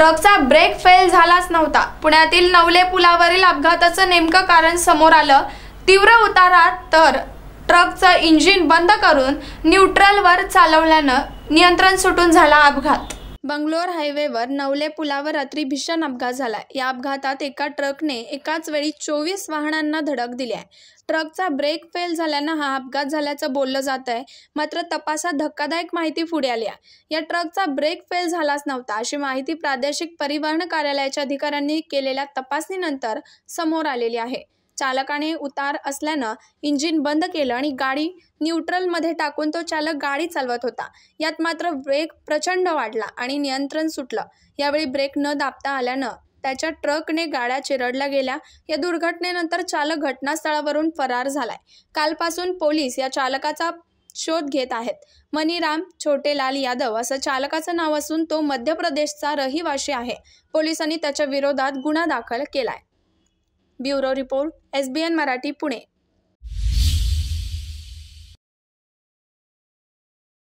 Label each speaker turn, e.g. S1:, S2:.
S1: ट्रकचा brake fail झालाच नव्हता पुण्यातील नवले पुलावरील अपघाताचं नेमकं कारण समोर आलं तीव्र उतारात तर ट्रकचं इंजिन बंद करून न्यूट्रलवर चालवल्यानं नियंत्रण सुटून झाला अपघात बंगलोर हायवेवर नवले पुलावर रात्री भीषण अपघात झाला या अपघातात एका ट्रकने एकाच वेळी चोवीस वाहनांना धडक दिली आहे ट्रकचा ब्रेक फेल झाल्यानं हा अपघात झाल्याचं बोललं जात आहे मात्र तपासात धक्कादायक माहिती पुढे आली आहे या ट्रकचा ब्रेक फेल झालाच नव्हता अशी माहिती प्रादेशिक परिवहन कार्यालयाच्या अधिकाऱ्यांनी केलेल्या तपासणीनंतर समोर आलेली आहे चालकाने उतार असल्यानं इंजिन बंद केलं आणि गाडी न्यूट्रलमध्ये टाकून तो चालक गाडी चालवत होता यात मात्र ब्रेक प्रचंड वाढला आणि नियंत्रण सुटलं यावेळी ब्रेक न दाबता आल्यानं त्याच्या ट्रकने गाड्या चिरडल्या गेल्या या दुर्घटनेनंतर चालक घटनास्थळावरून फरार झालाय कालपासून पोलीस या चालकाचा शोध घेत आहेत मनीराम छोटेलाल यादव असं चालकाचं नाव असून तो मध्य प्रदेशचा रहिवाशी आहे पोलिसांनी त्याच्या विरोधात गुन्हा दाखल केलाय bureau report S B N Marathi Pune